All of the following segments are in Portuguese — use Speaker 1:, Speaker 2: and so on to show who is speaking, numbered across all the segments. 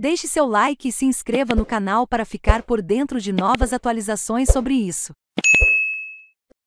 Speaker 1: Deixe seu like e se inscreva no canal para ficar por dentro de novas atualizações sobre isso.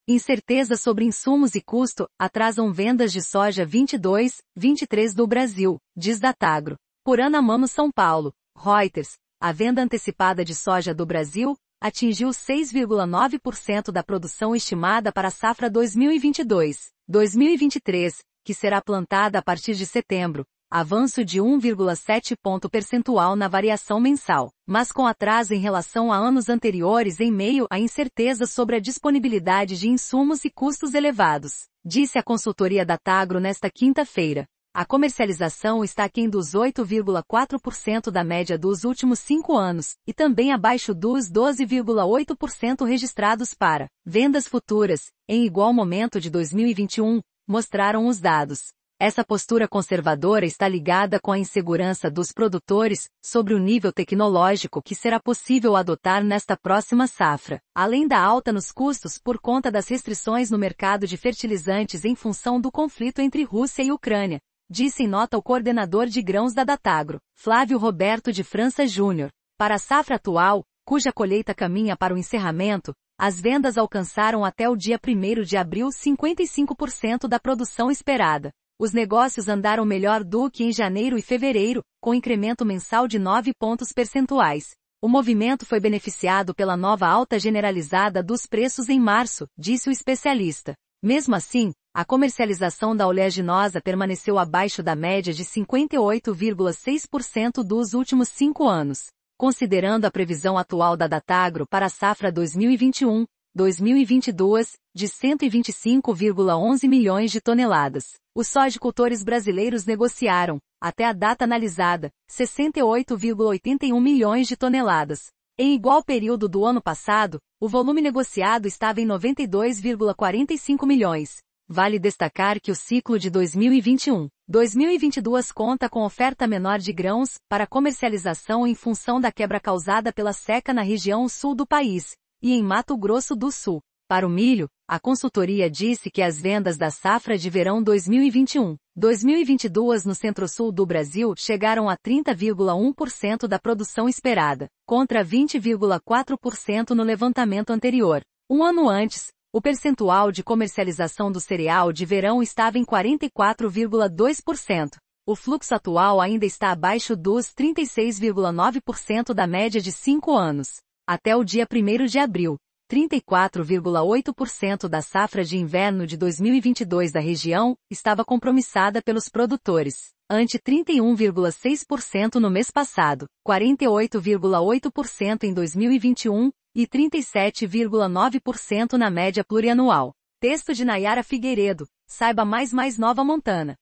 Speaker 1: Incerteza sobre insumos e custo atrasam vendas de soja 22, 23 do Brasil, diz Datagro. Por Ana Mamo, São Paulo, Reuters, a venda antecipada de soja do Brasil atingiu 6,9% da produção estimada para a safra 2022-2023, que será plantada a partir de setembro, avanço de 1,7 ponto percentual na variação mensal, mas com atraso em relação a anos anteriores em meio à incerteza sobre a disponibilidade de insumos e custos elevados, disse a consultoria da Tagro nesta quinta-feira. A comercialização está aquém dos 8,4% da média dos últimos cinco anos, e também abaixo dos 12,8% registrados para vendas futuras, em igual momento de 2021, mostraram os dados. Essa postura conservadora está ligada com a insegurança dos produtores sobre o nível tecnológico que será possível adotar nesta próxima safra, além da alta nos custos por conta das restrições no mercado de fertilizantes em função do conflito entre Rússia e Ucrânia, disse em nota o coordenador de grãos da Datagro, Flávio Roberto de França Júnior. Para a safra atual, cuja colheita caminha para o encerramento, as vendas alcançaram até o dia 1 de abril 55% da produção esperada, os negócios andaram melhor do que em janeiro e fevereiro, com incremento mensal de 9 pontos percentuais. O movimento foi beneficiado pela nova alta generalizada dos preços em março, disse o especialista. Mesmo assim, a comercialização da oleaginosa permaneceu abaixo da média de 58,6% dos últimos cinco anos. Considerando a previsão atual da Datagro para a safra 2021, 2022, de 125,11 milhões de toneladas. Os sojicultores brasileiros negociaram, até a data analisada, 68,81 milhões de toneladas. Em igual período do ano passado, o volume negociado estava em 92,45 milhões. Vale destacar que o ciclo de 2021-2022 conta com oferta menor de grãos para comercialização em função da quebra causada pela seca na região sul do país, e em Mato Grosso do Sul. Para o milho, a consultoria disse que as vendas da safra de verão 2021-2022 no centro-sul do Brasil chegaram a 30,1% da produção esperada, contra 20,4% no levantamento anterior. Um ano antes, o percentual de comercialização do cereal de verão estava em 44,2%. O fluxo atual ainda está abaixo dos 36,9% da média de cinco anos. Até o dia 1 de abril, 34,8% da safra de inverno de 2022 da região estava compromissada pelos produtores, ante 31,6% no mês passado, 48,8% em 2021 e 37,9% na média plurianual. Texto de Nayara Figueiredo, saiba mais mais Nova Montana.